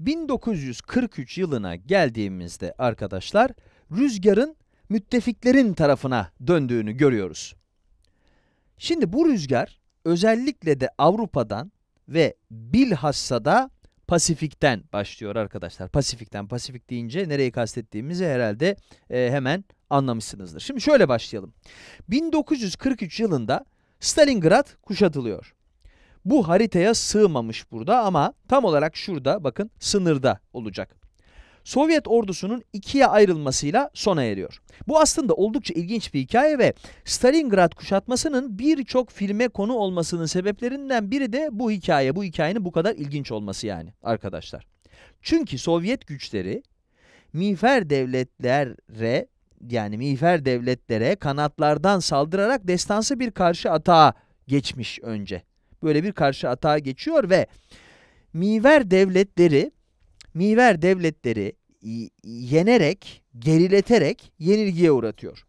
1943 yılına geldiğimizde arkadaşlar rüzgarın müttefiklerin tarafına döndüğünü görüyoruz. Şimdi bu rüzgar özellikle de Avrupa'dan ve bilhassa da Pasifik'ten başlıyor arkadaşlar. Pasifik'ten, Pasifik deyince nereyi kastettiğimizi herhalde e, hemen anlamışsınızdır. Şimdi şöyle başlayalım. 1943 yılında Stalingrad kuşatılıyor. Bu haritaya sığmamış burada ama tam olarak şurada bakın sınırda olacak. Sovyet ordusunun ikiye ayrılmasıyla sona eriyor. Bu aslında oldukça ilginç bir hikaye ve Stalingrad kuşatmasının birçok filme konu olmasının sebeplerinden biri de bu hikaye. Bu hikayenin bu kadar ilginç olması yani arkadaşlar. Çünkü Sovyet güçleri miğfer devletlere yani miğfer devletlere kanatlardan saldırarak destansı bir karşı atağa geçmiş önce böyle bir karşı atağa geçiyor ve Miver devletleri Miver devletleri yenerek, gerileterek yenilgiye uğratıyor.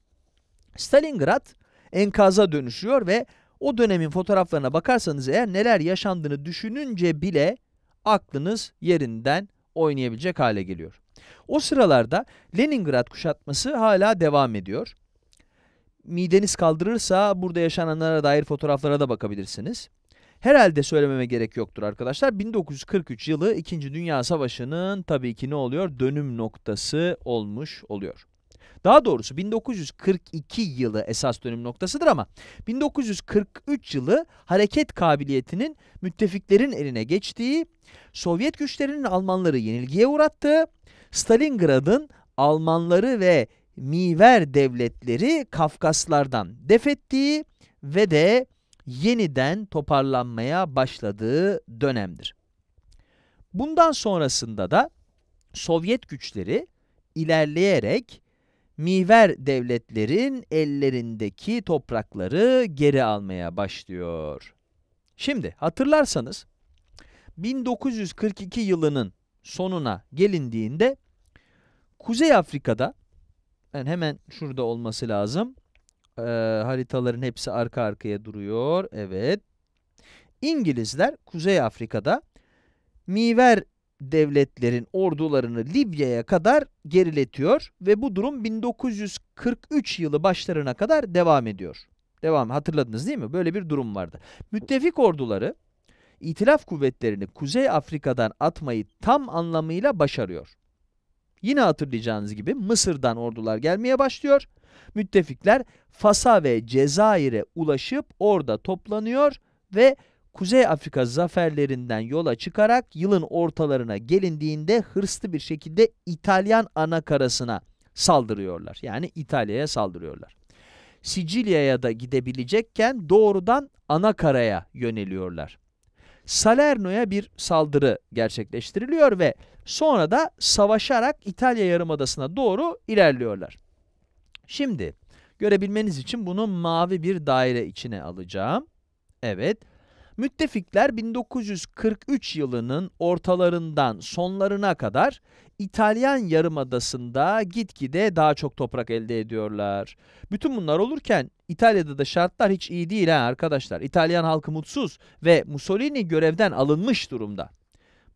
Stalingrad enkaza dönüşüyor ve o dönemin fotoğraflarına bakarsanız eğer neler yaşandığını düşününce bile aklınız yerinden oynayabilecek hale geliyor. O sıralarda Leningrad kuşatması hala devam ediyor. Mideniz kaldırırsa burada yaşananlara dair fotoğraflara da bakabilirsiniz. Herhalde söylememe gerek yoktur arkadaşlar. 1943 yılı 2. Dünya Savaşı'nın tabii ki ne oluyor? Dönüm noktası olmuş oluyor. Daha doğrusu 1942 yılı esas dönüm noktasıdır ama 1943 yılı hareket kabiliyetinin müttefiklerin eline geçtiği, Sovyet güçlerinin Almanları yenilgiye uğrattığı, Stalingrad'ın Almanları ve Miver devletleri Kafkaslardan defettiği ve de yeniden toparlanmaya başladığı dönemdir. Bundan sonrasında da Sovyet güçleri ilerleyerek miver devletlerin ellerindeki toprakları geri almaya başlıyor. Şimdi hatırlarsanız 1942 yılının sonuna gelindiğinde Kuzey Afrika'da yani hemen şurada olması lazım e, haritaların hepsi arka arkaya duruyor. Evet. İngilizler Kuzey Afrika'da Miver devletlerin ordularını Libya'ya kadar geriletiyor ve bu durum 1943 yılı başlarına kadar devam ediyor. Devam hatırladınız değil mi? Böyle bir durum vardı. Müttefik orduları itilaf kuvvetlerini Kuzey Afrika'dan atmayı tam anlamıyla başarıyor. Yine hatırlayacağınız gibi Mısır'dan ordular gelmeye başlıyor Müttefikler Fas'a ve Cezayir'e ulaşıp orada toplanıyor ve Kuzey Afrika zaferlerinden yola çıkarak yılın ortalarına gelindiğinde hırslı bir şekilde İtalyan ana karasına saldırıyorlar. Yani İtalya'ya saldırıyorlar. Sicilya'ya da gidebilecekken doğrudan ana karaya yöneliyorlar. Salerno'ya bir saldırı gerçekleştiriliyor ve sonra da savaşarak İtalya yarımadasına doğru ilerliyorlar. Şimdi görebilmeniz için bunu mavi bir daire içine alacağım. Evet. Müttefikler 1943 yılının ortalarından sonlarına kadar İtalyan yarımadasında gitgide daha çok toprak elde ediyorlar. Bütün bunlar olurken İtalya'da da şartlar hiç iyi değil ha arkadaşlar. İtalyan halkı mutsuz ve Mussolini görevden alınmış durumda.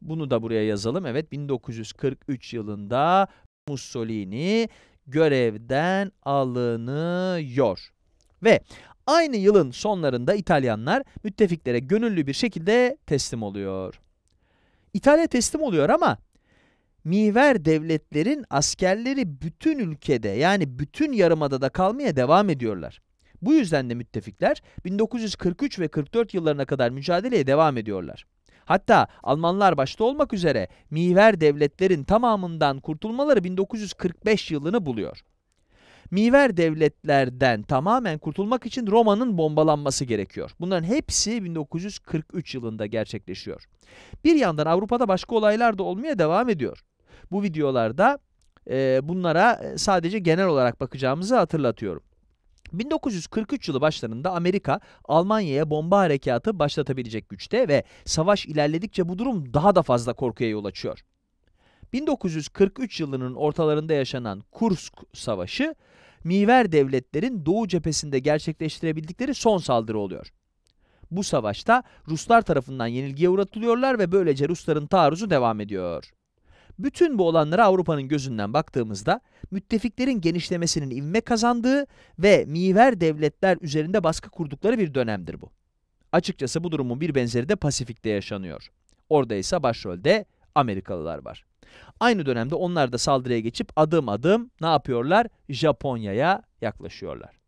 Bunu da buraya yazalım. Evet 1943 yılında Mussolini görevden alınıyor. Ve aynı yılın sonlarında İtalyanlar müttefiklere gönüllü bir şekilde teslim oluyor. İtalya teslim oluyor ama Miver devletlerin askerleri bütün ülkede yani bütün yarımadada kalmaya devam ediyorlar. Bu yüzden de müttefikler 1943 ve 44 yıllarına kadar mücadeleye devam ediyorlar. Hatta Almanlar başta olmak üzere miver devletlerin tamamından kurtulmaları 1945 yılını buluyor. Miver devletlerden tamamen kurtulmak için Roma'nın bombalanması gerekiyor. Bunların hepsi 1943 yılında gerçekleşiyor. Bir yandan Avrupa'da başka olaylar da olmaya devam ediyor. Bu videolarda e, bunlara sadece genel olarak bakacağımızı hatırlatıyorum. 1943 yılı başlarında Amerika Almanya'ya bomba harekatı başlatabilecek güçte ve savaş ilerledikçe bu durum daha da fazla korkuya yol açıyor. 1943 yılının ortalarında yaşanan Kursk Savaşı, Miver devletlerin Doğu cephesinde gerçekleştirebildikleri son saldırı oluyor. Bu savaşta Ruslar tarafından yenilgiye uğratılıyorlar ve böylece Rusların taarruzu devam ediyor. Bütün bu olanlara Avrupa'nın gözünden baktığımızda müttefiklerin genişlemesinin ivme kazandığı ve miver devletler üzerinde baskı kurdukları bir dönemdir bu. Açıkçası bu durumun bir benzeri de Pasifik'te yaşanıyor. Orada ise başrolde Amerikalılar var. Aynı dönemde onlar da saldırıya geçip adım adım ne yapıyorlar? Japonya'ya yaklaşıyorlar.